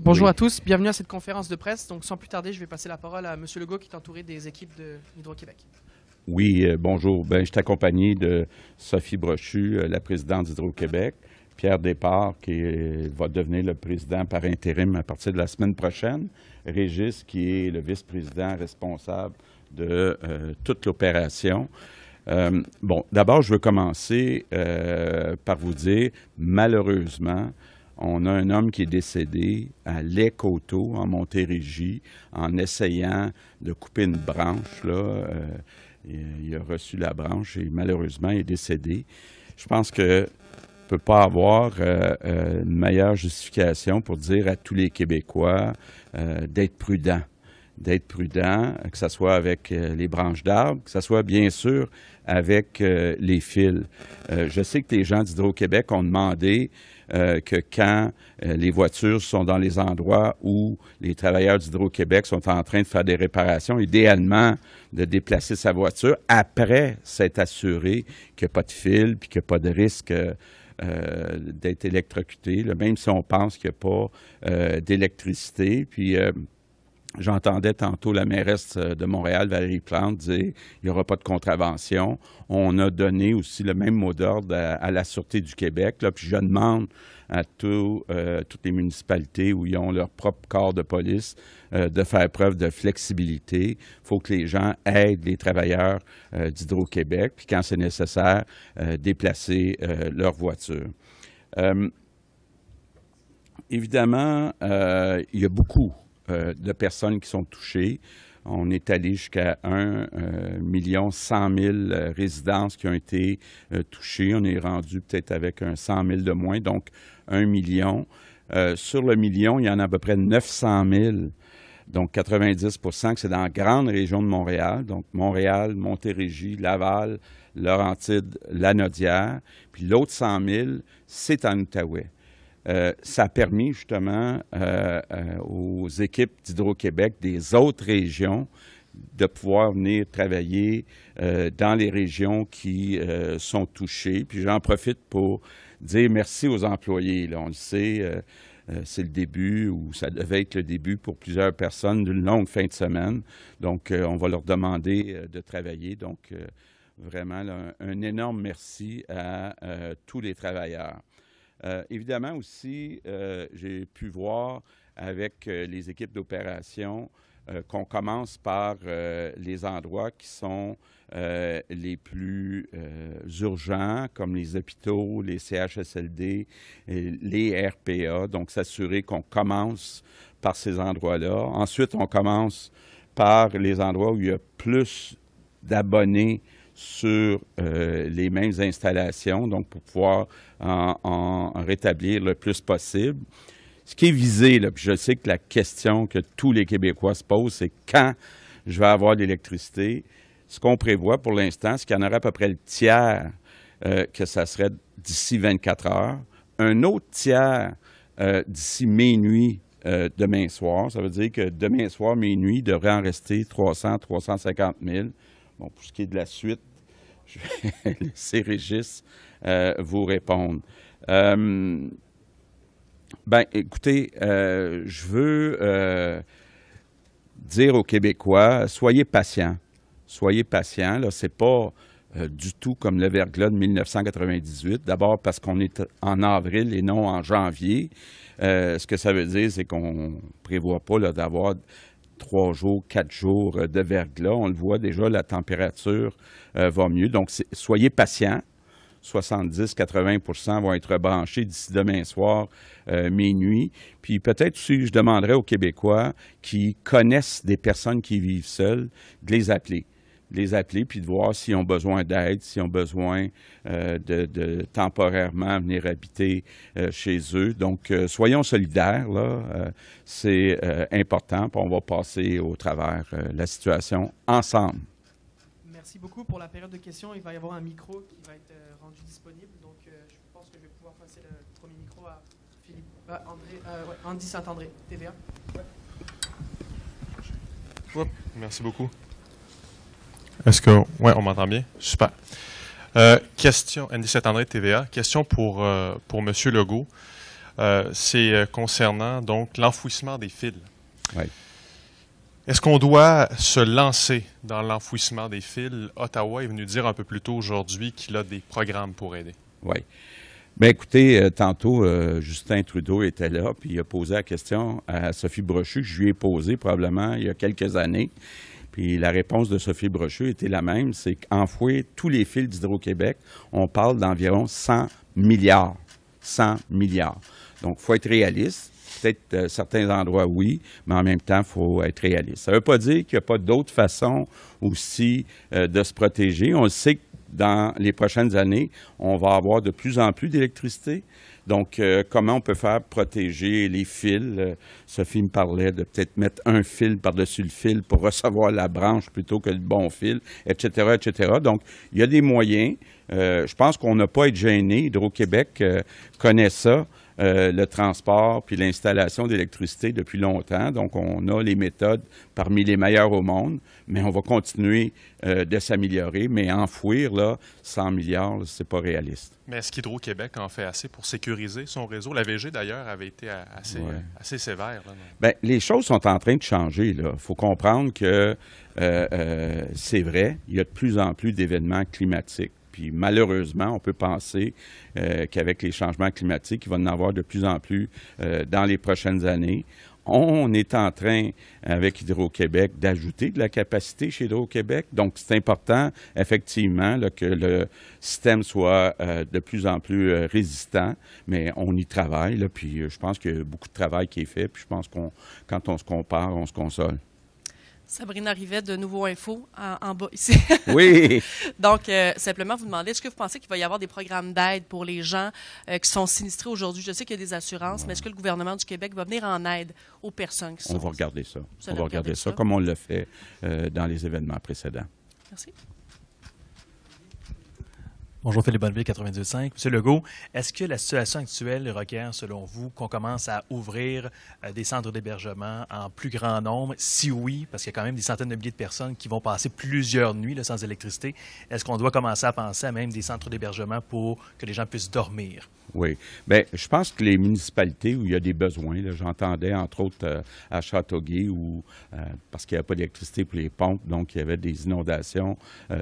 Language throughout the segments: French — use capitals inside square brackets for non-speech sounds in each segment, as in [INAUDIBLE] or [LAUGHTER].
Bonjour à tous, bienvenue à cette conférence de presse. Donc, sans plus tarder, je vais passer la parole à M. Legault qui est entouré des équipes de Hydro-Québec. Oui, euh, bonjour. Ben, je suis accompagné de Sophie Brochu, euh, la présidente d'Hydro-Québec, Pierre Départ, qui va devenir le président par intérim à partir de la semaine prochaine, Régis, qui est le vice-président responsable de euh, toute l'opération. bon, d'abord, je veux commencer par vous dire, malheureusement, on a un homme qui est décédé à Les en Montérégie, en essayant de couper une branche. Euh, euh, il a reçu la branche et malheureusement, il est décédé. Je pense que ne peut pas avoir euh, une meilleure justification pour dire à tous les Québécois d'être prudents d'être prudent, que ce soit avec les branches d'arbres, que ce soit bien sûr avec les fils. je sais que les gens d'Hydro-Québec ont demandé euh, que quand euh, les voitures sont dans les endroits où les travailleurs d'Hydro-Québec sont en train de faire des réparations, idéalement de déplacer sa voiture après s'être assuré qu'il n'y a pas de fil puis qu'il n'y a pas de risque. Euh, d'être électrocuté, même si on pense qu'il n'y a pas d'électricité. Puis J'entendais tantôt la mairesse euh, de Montréal, Valérie Plante, dire il n'y aura pas de contravention. On a donné aussi le même mot d'ordre à, la Sûreté du Québec. puis je demande à euh, toutes les municipalités où ils ont leur propre corps de police euh, de faire preuve de flexibilité. Il faut que les gens aident les travailleurs d'Hydro-Québec, puis quand c'est nécessaire, déplacer leur voiture. évidemment, il y a beaucoup euh, de personnes qui sont touchées. On est allé jusqu'à 1 euh, million 100 euh, résidences qui ont été touchées. On est rendu peut-être avec un 100 000 de moins, donc 1 million. sur le million, il y en a à peu près 900 000 donc 90 que c'est dans la grande région de Montréal, donc Montréal, Montérégie, Laval, Laurentide, Lanaudière. Puis l'autre 100 000, c'est en Outaouais. ça a permis justement euh, aux aux équipes d'Hydro-Québec des autres régions de pouvoir venir travailler euh, dans les régions qui euh, sont touchées. Puis j'en profite pour dire merci aux employés. on le sait, euh, c'est le début ou ça devait être le début pour plusieurs personnes d'une longue fin de semaine. Donc, on va leur demander de travailler. Donc, vraiment, un, un, énorme merci à tous les travailleurs. évidemment aussi, j'ai pu voir avec euh, les équipes d'opération euh, qu'on commence par euh, les endroits qui sont les plus urgents, comme les hôpitaux, les CHSLD, les RPA. Donc, s'assurer qu'on commence par ces endroits-là. Ensuite, on commence par les endroits où il y a plus d'abonnés sur les mêmes installations, donc pour pouvoir en rétablir le plus possible. Ce qui est visé, là, puis je sais que la question que tous les Québécois se posent, c'est quand je vais avoir l'électricité. Ce qu'on prévoit pour l'instant, c'est qu'il y en aurait à peu près le tiers euh, que ça serait d'ici 24 heures, un autre tiers euh, d'ici minuit euh, demain soir. Ça veut dire que demain soir, minuit, il devrait en rester 300, 350 000. Bon, pour ce qui est de la suite, [LAUGHS] je vais laisser Régis vous répondre. Ben, écoutez, euh, je veux euh, dire aux Québécois, soyez patients. Soyez patients. Là, c'est pas euh, du tout comme le verglas de 1998. D'abord parce qu'on est en avril et non en janvier. ce que ça veut dire, c'est qu'on ne prévoit pas d'avoir trois jours, quatre jours de verglas. On le voit déjà, la température va mieux. Donc, soyez patients. 70-80 vont être branchés d'ici demain soir, euh, minuit. Puis peut-être aussi, je demanderais aux Québécois qui connaissent des personnes qui vivent seules de les appeler de les appeler puis de voir s'ils ont besoin d'aide, s'ils ont besoin euh, de, temporairement venir habiter euh, chez eux. Donc, soyons solidaires, là. c'est important. Puis on va passer au travers la situation ensemble merci beaucoup pour la période de questions. Il va y avoir un micro qui va être euh, rendu disponible. Donc, euh, je pense que je vais pouvoir passer le premier micro à Philippe, euh, André, ouais, Andy Saint-André, TVA. merci beaucoup. Est-ce que. Ouais, on m'entend bien? Super. question, Andy Saint-André, TVA. Question pour, pour M. Legault. C'est concernant donc l'enfouissement des fils. Oui. Est-ce qu'on doit se lancer dans l'enfouissement des fils? Ottawa est venu dire un peu plus tôt aujourd'hui qu'il a des programmes pour aider. Oui. Bien, écoutez, euh, tantôt, euh, Justin Trudeau était là, puis il a posé la question à Sophie Brochu, que je lui ai posée probablement il y a quelques années. Puis la réponse de Sophie Brochu était la même, c'est qu'enfouir tous les fils d'Hydro-Québec, on parle d'environ 100 milliards. 100 milliards. Donc, il faut être réaliste. Euh, certains endroits, oui, mais en même temps, il faut être réaliste. Ça ne veut pas dire qu'il n'y a pas d'autres façons aussi euh, de se protéger. On sait que dans les prochaines années, on va avoir de plus en plus d'électricité. Donc, euh, comment on peut faire protéger les fils? Sophie me parlait de peut-être mettre un fil par-dessus le fil pour recevoir la branche plutôt que le bon fil, etc., etc. Donc, il y a des moyens. je pense qu'on n'a pas à être gêné. Hydro-Québec connaît ça. Euh, le transport puis l'installation d'électricité depuis longtemps. Donc, on a les méthodes parmi les meilleures au monde, mais on va continuer euh, de s'améliorer. Mais enfouir là, 100 milliards, ce n'est pas réaliste. Mais est-ce qu'Hydro-Québec en fait assez pour sécuriser son réseau? La VG, d'ailleurs, avait été euh, assez, sévère. Ben, les choses sont en train de changer. Il faut comprendre que c'est vrai, il y a de plus en plus d'événements climatiques puis malheureusement, on peut penser euh, qu'avec les changements climatiques, il va en avoir de plus en plus euh, dans les prochaines années. On est en train, avec Hydro-Québec, d'ajouter de la capacité chez Hydro-Québec. Donc, c'est important, effectivement, que le système soit euh, de plus en plus résistant, mais on y travaille. puis, je pense qu'il y a beaucoup de travail qui est fait. Puis, je pense qu'on, quand on se compare, on se console. Sabrina arrivait de Nouveaux Infos, en, bas ici. Oui. [LAUGHS] Donc, euh, simplement vous demandez, est-ce que vous pensez qu'il va y avoir des programmes d'aide pour les gens euh, qui sont sinistrés aujourd'hui? Je sais qu'il y a des assurances, mais est-ce que le gouvernement du Québec va venir en aide aux personnes qui sont... On va regarder ça. On va regarder ça, comme on le fait euh, dans les événements précédents. Merci. Bonjour Philippe Bonneville, 98.5. Monsieur Legault, est-ce que la situation actuelle requiert, selon vous, qu'on commence à ouvrir euh, des centres d'hébergement en plus grand nombre? Si oui, parce qu'il y a quand même des centaines de milliers de personnes qui vont passer plusieurs nuits sans électricité, est-ce qu'on doit commencer à penser à même des centres d'hébergement pour que les gens puissent dormir? Oui. Bien, je pense que les municipalités où il y a des besoins, j'entendais entre autres euh, à Châteauguay, où, euh, parce qu'il n'y avait pas d'électricité pour les pompes, donc il y avait des inondations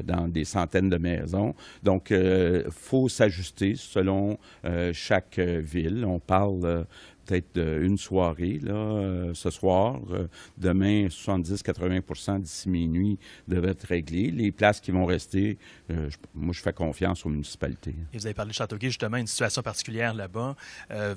dans des centaines de maisons. Donc, euh, faut s'ajuster selon euh, chaque euh, ville. On parle peut-être euh, une soirée, là, euh, ce soir. Euh, demain, 70-80 d'ici minuit devait être réglés. Les places qui vont rester, moi, je fais confiance aux municipalités. vous avez parlé de Châteauguay, justement, une situation particulière là-bas.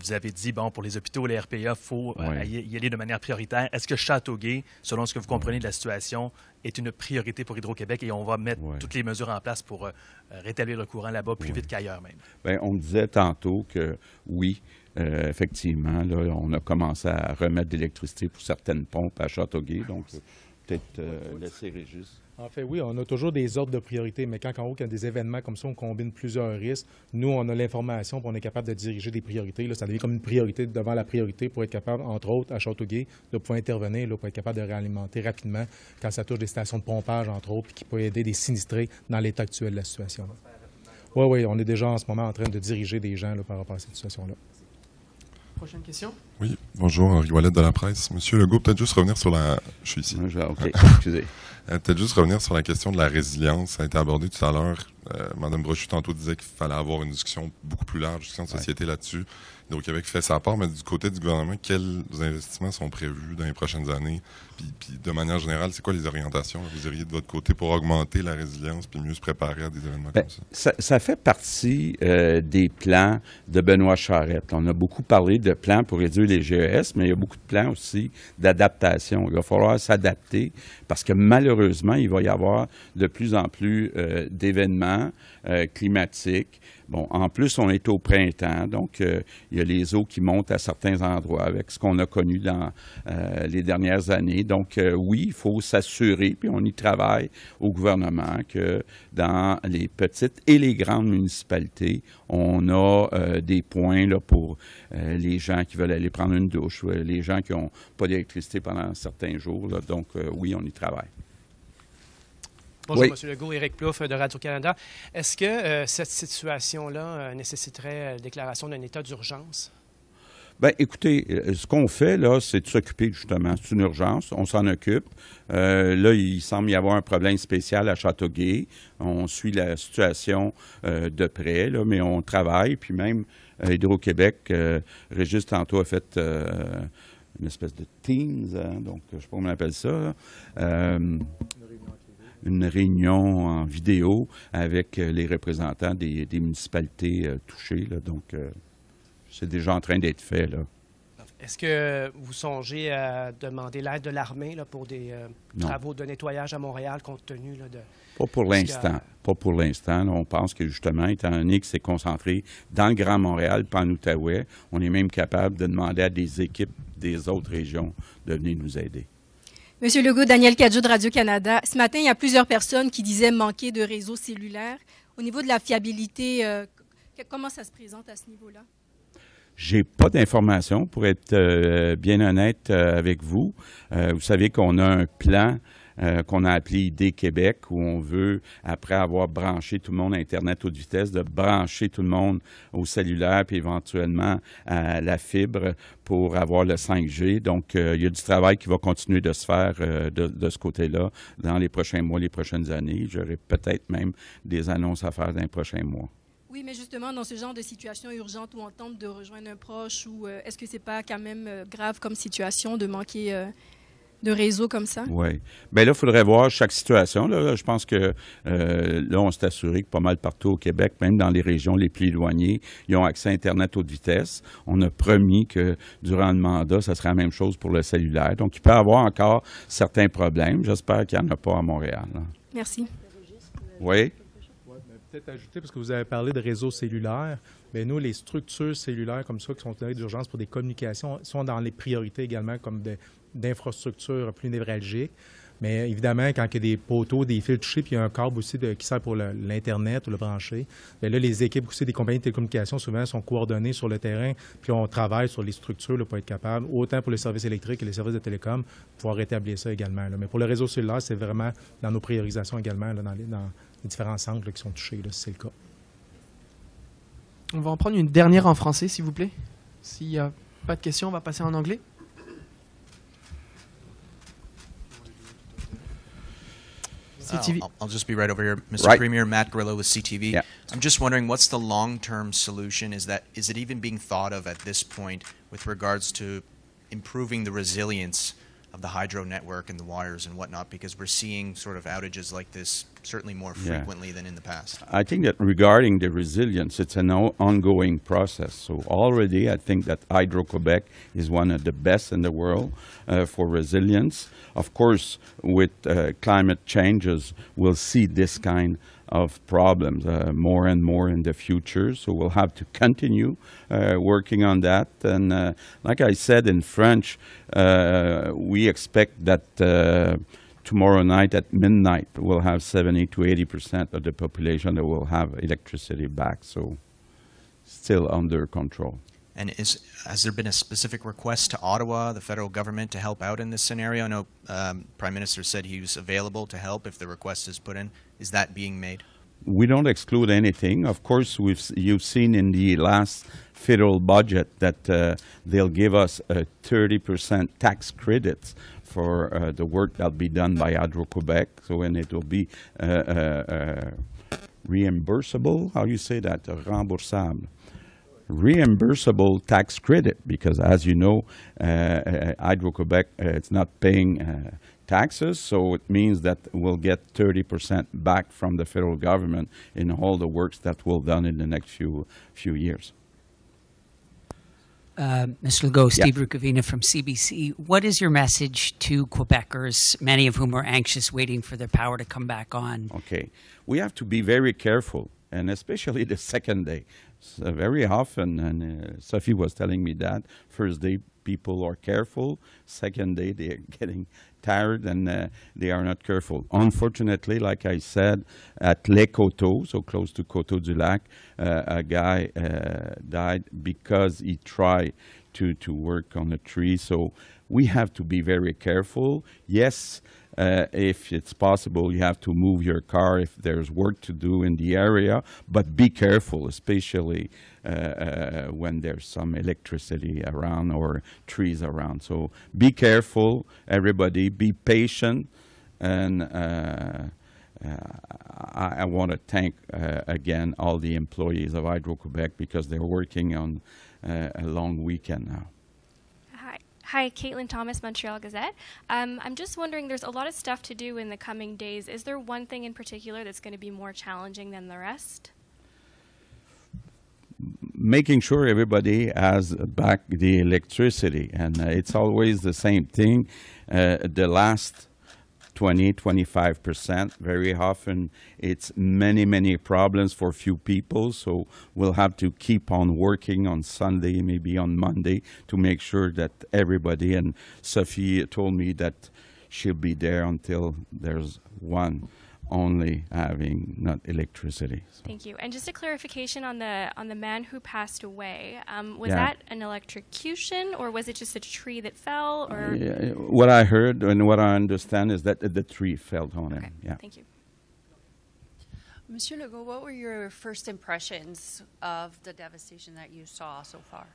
vous avez dit, bon, pour les hôpitaux, les RPA, il faut y aller de manière prioritaire. Est-ce que Châteauguay, selon ce que vous comprenez de la situation, est une priorité pour Hydro-Québec et on va mettre toutes les mesures en place pour rétablir le courant là-bas plus vite qu'ailleurs même. Bien, on disait tantôt que oui, euh, effectivement, là, on a commencé à remettre de l'électricité pour certaines pompes à Châteauguay, donc euh, peut-être euh, laisser Régis. En fait, oui, on a toujours des ordres de priorité, mais quand a des événements comme ça, on combine plusieurs risques. Nous, on a l'information, pour on est capable de diriger des priorités. Là, ça devient comme une priorité devant la priorité pour être capable, entre autres, à Châteauguay, de pouvoir intervenir, pour être capable de réalimenter rapidement quand ça touche des stations de pompage, entre autres, puis qui peut aider des sinistrés dans l'état actuel de la situation. Oui, oui, on est déjà en ce moment en train de diriger des gens par rapport à cette situation-là. Prochaine question Oui, bonjour, Henri Wallet de la presse. Monsieur Legault, peut-être juste revenir sur la... Je suis ici. Bonjour, ok, [LAUGHS] excusez. Euh, peut-être juste revenir sur la question de la résilience. Ça a été abordé tout à l'heure. Mme euh, Madame Brochu tantôt disait qu'il fallait avoir une discussion beaucoup plus large, une discussion de société là-dessus. Donc, québec fait sa part, mais du côté du gouvernement, quels investissements sont prévus dans les prochaines années? Puis, de manière générale, c'est quoi les orientations que vous auriez de votre côté pour augmenter la résilience puis mieux se préparer à des événements ben, comme ça? ça? fait partie euh, des plans de Benoît Charette. On a beaucoup parlé de plans pour réduire les GES, mais il y a beaucoup de plans aussi d'adaptation. Il va falloir s'adapter parce que malheureusement, il va y avoir de plus en plus euh, d'événements Hein, euh, climatique. Bon, en plus, on est au printemps, donc euh, il y a les eaux qui montent à certains endroits avec ce qu'on a connu dans euh, les dernières années. Donc oui, il faut s'assurer, puis on y travaille au gouvernement, que dans les petites et les grandes municipalités, on a des points là, pour les gens qui veulent aller prendre une douche, les gens qui n'ont pas d'électricité pendant certains jours. donc oui, on y travaille. Bonjour, M. Legault, Éric Plouffe euh, de Radio-Canada. Est-ce que euh, cette situation-là euh, nécessiterait la déclaration d'un état d'urgence? Bien, écoutez, ce qu'on fait, là, c'est de s'occuper, justement. C'est une urgence. On s'en occupe. là, il semble y avoir un problème spécial à Châteauguay. On suit la situation de près, mais on travaille. Puis même Hydro-Québec, Régis tantôt a fait une espèce de teens hein, », donc je ne sais pas comment on appelle ça une réunion en vidéo avec euh, les représentants des, municipalités euh, touchées. donc, euh, c'est déjà en train d'être fait. Là. Est-ce que vous songez à demander l'aide de l'armée pour des travaux de nettoyage à Montréal compte tenu de... Pas pour l'instant. Pas pour l'instant. On pense que justement, étant donné que c'est concentré dans le Grand Montréal, pas en Outaouais, on est même capable de demander à des équipes des autres régions de venir nous aider. Monsieur Legault, Daniel Cadieux de Radio-Canada. Ce matin, il y a plusieurs personnes qui disaient manquer de réseau cellulaire. Au niveau de la fiabilité, euh, comment ça se présente à ce niveau-là? J'ai pas d'informations pour être euh, bien honnête euh, avec vous. vous savez qu'on a un plan euh, qu'on a appelé ID Québec, où on veut, après avoir branché tout le monde à Internet haute vitesse, de brancher tout le monde au cellulaire, puis éventuellement à la fibre pour avoir le 5G. Donc, euh, il y a du travail qui va continuer de se faire euh, de, ce côté-là dans les prochains mois, les prochaines années. J'aurai peut-être même des annonces à faire dans les prochains mois. Oui, mais justement, dans ce genre de situation urgente où on tente de rejoindre un proche, ou est-ce que ce n'est pas quand même grave comme situation de manquer de réseau comme ça? Oui. Bien là, il faudrait voir chaque situation. Là, je pense que euh, là, on s'est assuré que pas mal partout au Québec, même dans les régions les plus éloignées, ils ont accès à Internet haute vitesse. On a promis que durant le mandat, ça sera la même chose pour le cellulaire. Donc, il peut y avoir encore certains problèmes. J'espère qu'il n'y en a pas à Montréal. Merci. Oui. Peut-être ajouter, parce que vous avez parlé de réseaux cellulaires, mais nous, les structures cellulaires comme ça qui sont d'urgence pour des communications sont dans les priorités également, comme des, d'infrastructures plus névralgiques. Mais évidemment, quand il y a des poteaux, des fils touchés, puis il y a un câble aussi qui sert pour l'Internet ou le brancher, bien là, les équipes aussi des compagnies de télécommunications souvent sont coordonnées sur le terrain, puis on travaille sur les structures pour être capable, autant pour les services électriques que les services de télécom, pouvoir rétablir ça également. Mais pour le réseau cellulaire, c'est vraiment dans nos priorisations également, dans, les, dans, les, différents centres qui sont touchés, si c'est le cas. On va en prendre une dernière en français, s'il vous plaît. S'il n'y a pas de questions, on va passer en anglais. Oh, CTV. I'll, I'll, just be right over here, Mr. Right. Premier. Matt Grillo with CTV. Yeah. I'm just wondering, what's the long-term solution? Is that is it even being thought of at this point with regards to improving the resilience of the hydro network and the wires and whatnot? Because we're seeing sort of outages like this certainly more frequently yeah. than in the past. I think that regarding the resilience, it's an ongoing process. So already I think that Hydro-Quebec is one of the best in the world uh, for resilience. Of course, with uh, climate changes, we'll see this kind of problems uh, more and more in the future. So we'll have to continue uh, working on that. And uh, like I said in French, uh, we expect that uh, tomorrow night at midnight, we'll have 70 to 80% of the population that will have electricity back. So still under control. And is, has there been a specific request to Ottawa, the federal government, to help out in this scenario? I know um, Prime Minister said he was available to help if the request is put in. Is that being made? we don't exclude anything. Of course, we've, you've seen in the last federal budget that uh, they'll give us a 30% tax credits for uh, the work that'll be done by Hydro-Quebec. So, and it will be uh, uh, uh, reimbursable, how you say that, remboursable reimbursable tax credit because as you know uh, uh, Hydro-Quebec uh, it's not paying uh, taxes, so it means that we'll get 30% back from the federal government in all the works that will done in the next few few years. Uh, Mr. Legault, Steve yeah. Rukavina from CBC. What is your message to Quebecers, many of whom are anxious, waiting for their power to come back on? Okay, we have to be very careful, and especially the second day. So uh, very often, and uh, Sophie was telling me that first day people are careful, second day they are [LAUGHS] getting tired and uh, they are not careful. Unfortunately, like I said, at Lake Coteau, so close to Coteau du Lac, uh, a guy uh, died because he tried to, to work on a tree. So we have to be very careful. Yes, uh, if it's possible, you have to move your car if there's work to do in the area, but be careful, especially uh, uh, when there's some electricity around or trees around. So be careful, everybody, be patient, and uh, uh, I, I want to thank uh, again all the employees of Hydro-Québec because they're working on a long weekend now. Hi, Caitlin Thomas, Montreal Gazette. Um, I'm just wondering, there's a lot of stuff to do in the coming days. Is there one thing in particular that's going to be more challenging than the rest? Making sure everybody has back the electricity, and uh, it's always the same thing. Uh, the last 20, 25%. Very often it's many, many problems for few people. So we'll have to keep on working on Sunday, maybe on Monday to make sure that everybody and Sophie told me that she'll be there until there's one only having not electricity. So. Thank you. And just a clarification on the on the man who passed away. Um, was yeah. that an electrocution, or was it just a tree that fell? Or yeah, what I heard and what I understand is that the tree fell on okay. him. Yeah. Thank you. Monsieur Legault, what were your first impressions of the devastation that you saw so far?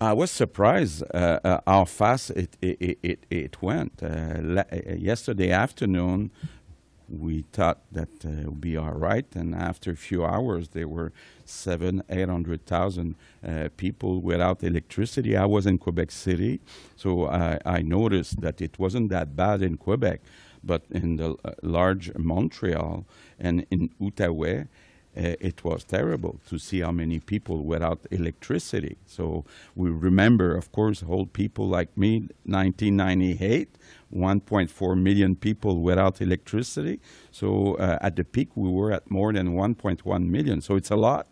I was surprised uh, uh, how fast it it, it, it went. Uh, uh, yesterday afternoon, we thought that uh, it would be all right. And after a few hours, there were seven, 800,000 uh, people without electricity. I was in Quebec City, so I, I, noticed that it wasn't that bad in Quebec, but in the uh, large Montreal and in Outaouais uh, it was terrible to see how many people without electricity. So we remember, of course, old people like me, 1998, 1.4 million people without electricity. So uh, at the peak, we were at more than 1.1 million. So it's a lot.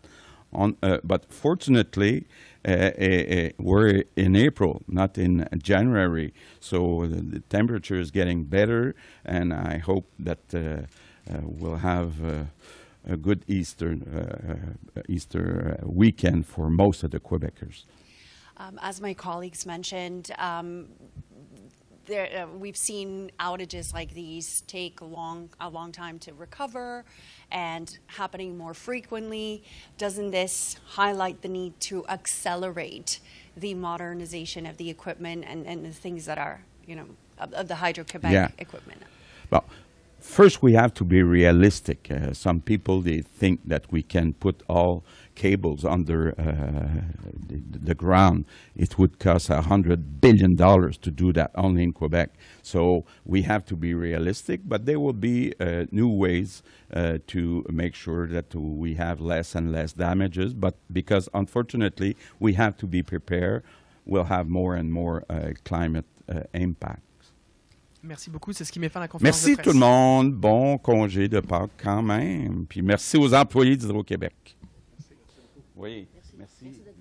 On, uh, but fortunately, uh, uh, uh, we're in April, not in January. So the, the temperature is getting better, and I hope that we'll have a good Easter, uh, uh Easter uh, weekend for most of the Quebecers. Um, as my colleagues mentioned, um, there, uh, we've seen outages like these take long, a long time to recover and happening more frequently. Doesn't this highlight the need to accelerate the modernization of the equipment and, and the things that are, you know, of, of the Hydro Quebec yeah. equipment? Well, First, we have to be realistic. Uh, some people, they think that we can put all cables under uh, the, the, ground. It would cost $100 billion to do that only in Quebec. So we have to be realistic, but there will be uh, new ways uh, to make sure that we have less and less damages, but because unfortunately we have to be prepared, we'll have more and more uh, climate uh, impact. Merci beaucoup. C'est ce qui met fin à la conférence. Merci de tout le monde. Bon congé de Pâques quand même. Puis merci aux employés d'Hydro-Québec. Oui, merci.